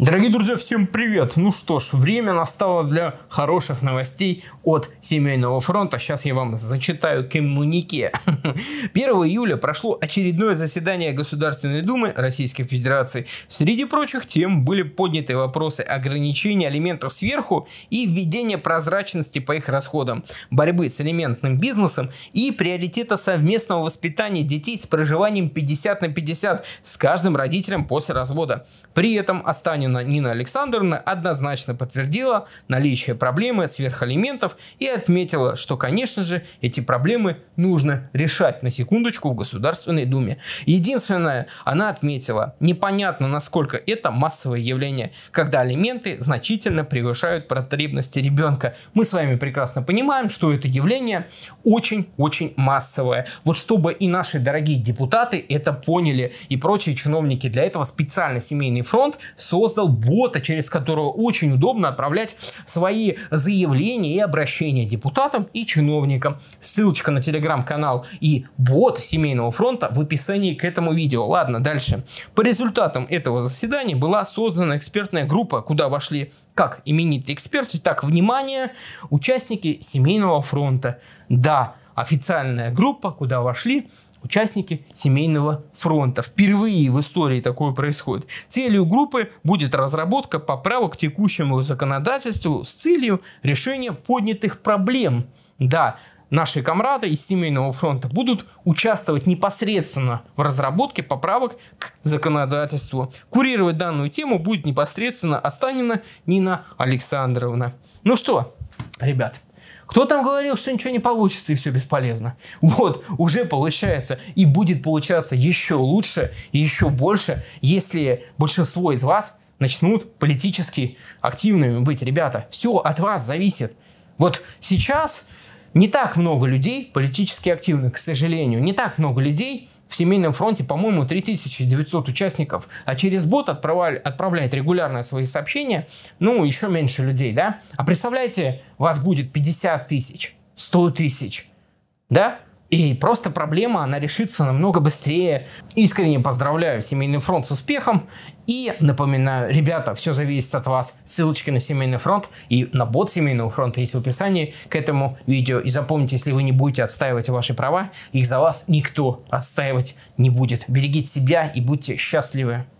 Дорогие друзья, всем привет! Ну что ж, время настало для хороших новостей от Семейного фронта. Сейчас я вам зачитаю коммунике. 1 июля прошло очередное заседание Государственной Думы Российской Федерации. Среди прочих тем были подняты вопросы ограничения алиментов сверху и введения прозрачности по их расходам, борьбы с алиментным бизнесом и приоритета совместного воспитания детей с проживанием 50 на 50 с каждым родителем после развода. При этом останется Панина Нина Александровна однозначно подтвердила наличие проблемы сверхалиментов и отметила, что, конечно же, эти проблемы нужно решать на секундочку в Государственной Думе. Единственное, она отметила, непонятно, насколько это массовое явление, когда алименты значительно превышают потребности ребенка. Мы с вами прекрасно понимаем, что это явление очень-очень массовое. Вот чтобы и наши дорогие депутаты это поняли, и прочие чиновники для этого специально семейный фронт создал создал бота, через которого очень удобно отправлять свои заявления и обращения депутатам и чиновникам. Ссылочка на телеграм-канал и бот Семейного фронта в описании к этому видео. Ладно, дальше. По результатам этого заседания была создана экспертная группа, куда вошли как именитые эксперты, так, внимание, участники Семейного фронта. Да, официальная группа, куда вошли участники семейного фронта. Впервые в истории такое происходит. Целью группы будет разработка поправок к текущему законодательству с целью решения поднятых проблем. Да, наши комрады из семейного фронта будут участвовать непосредственно в разработке поправок к законодательству. Курировать данную тему будет непосредственно Останина Нина Александровна. Ну что, ребят, кто там говорил, что ничего не получится и все бесполезно? Вот, уже получается. И будет получаться еще лучше и еще больше, если большинство из вас начнут политически активными быть. Ребята, все от вас зависит. Вот сейчас не так много людей политически активных, к сожалению. Не так много людей, в семейном фронте, по-моему, 3900 участников, а через бот отправляет, отправляет регулярно свои сообщения, ну, еще меньше людей, да? А представляете, вас будет 50 тысяч, 100 тысяч, да? И просто проблема, она решится намного быстрее. Искренне поздравляю Семейный фронт с успехом. И напоминаю, ребята, все зависит от вас. Ссылочки на Семейный фронт и на бот Семейного фронта есть в описании к этому видео. И запомните, если вы не будете отстаивать ваши права, их за вас никто отстаивать не будет. Берегите себя и будьте счастливы.